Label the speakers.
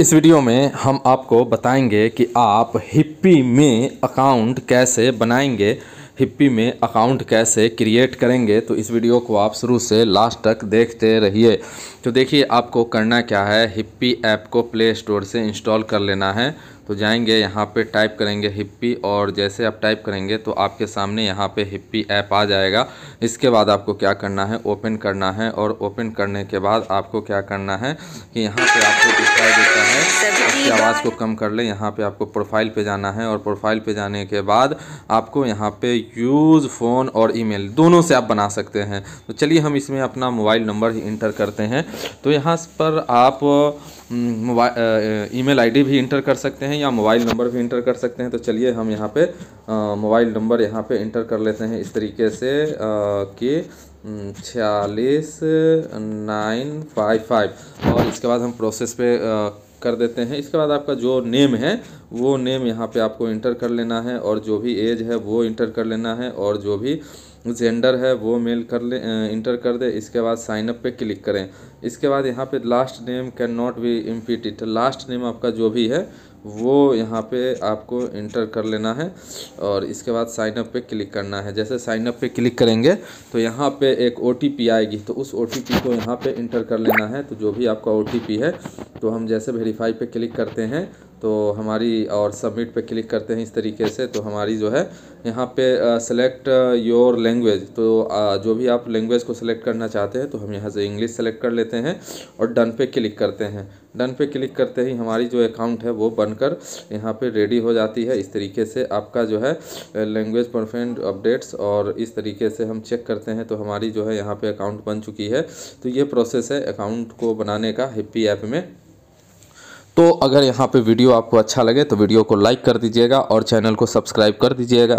Speaker 1: इस वीडियो में हम आपको बताएंगे कि आप हिप्पी में अकाउंट कैसे बनाएंगे हिप्पी में अकाउंट कैसे क्रिएट करेंगे तो इस वीडियो को आप शुरू से लास्ट तक देखते रहिए तो देखिए आपको करना क्या है हिप्पी ऐप को प्ले स्टोर से इंस्टॉल कर लेना है तो जाएंगे यहाँ पे टाइप करेंगे हिप्पी और जैसे आप टाइप करेंगे तो आपके सामने यहाँ पे हिप्पी ऐप आ जाएगा इसके बाद आपको क्या करना है ओपन करना है और ओपन करने के बाद आपको क्या करना है कि यहाँ पे आपको दिखाई देता है आपकी आवाज़ को कम कर लें यहाँ पे आपको प्रोफाइल पे जाना है और प्रोफाइल पे जाने के बाद आपको यहाँ पे यूज़ फ़ोन और ई दोनों से आप बना सकते हैं तो चलिए हम इसमें अपना मोबाइल नंबर ही इंटर करते हैं तो यहाँ पर आप हम्म, मोबाइल ईमेल आईडी भी इंटर कर सकते हैं या मोबाइल नंबर भी इंटर कर सकते हैं तो चलिए हम यहाँ पे मोबाइल नंबर यहाँ पे इंटर कर लेते हैं इस तरीके से कि हम्म, छियालीस नाइन फाइव फाइव और इसके बाद हम प्रोसेस पे आ, कर देते हैं इसके बाद आपका जो नेम है वो नेम यहाँ पे आपको इंटर कर लेना है और जो भी एज है वो इंटर कर लेना है और जो भी जेंडर है वो मेल कर ले इंटर कर दे इसके बाद साइनअप पे क्लिक करें इसके बाद यहाँ पे last name can not be empty last name आपका जो भी है वो यहाँ पे आपको इंटर कर लेना है और इसके बाद साइन अप पे क्लिक करना है जैसे साइन अप पे क्लिक करेंगे तो यहाँ पे एक ओ आएगी तो उस ओ को यहाँ पे इंटर कर लेना है तो जो भी आपका ओ है तो हम जैसे वेरीफाई पे क्लिक करते हैं तो हमारी और सबमिट पे क्लिक करते हैं इस तरीके से तो हमारी जो है यहाँ पे सेलेक्ट योर लैंग्वेज तो आ, जो भी आप लैंग्वेज को सिलेक्ट करना चाहते हैं तो हम यहाँ से इंग्लिश सेलेक्ट कर लेते हैं और डन पे क्लिक करते हैं डन पे क्लिक करते ही हमारी जो अकाउंट है वो बनकर यहाँ पे रेडी हो जाती है इस तरीके से आपका जो है लैंग्वेज परफेंट अपडेट्स और इस तरीके से हम चेक करते हैं तो हमारी जो है यहाँ पे अकाउंट बन चुकी है तो ये प्रोसेस है अकाउंट को बनाने का हिप्पी ऐप में तो अगर यहाँ पे वीडियो आपको अच्छा लगे तो वीडियो को लाइक कर दीजिएगा और चैनल को सब्सक्राइब कर दीजिएगा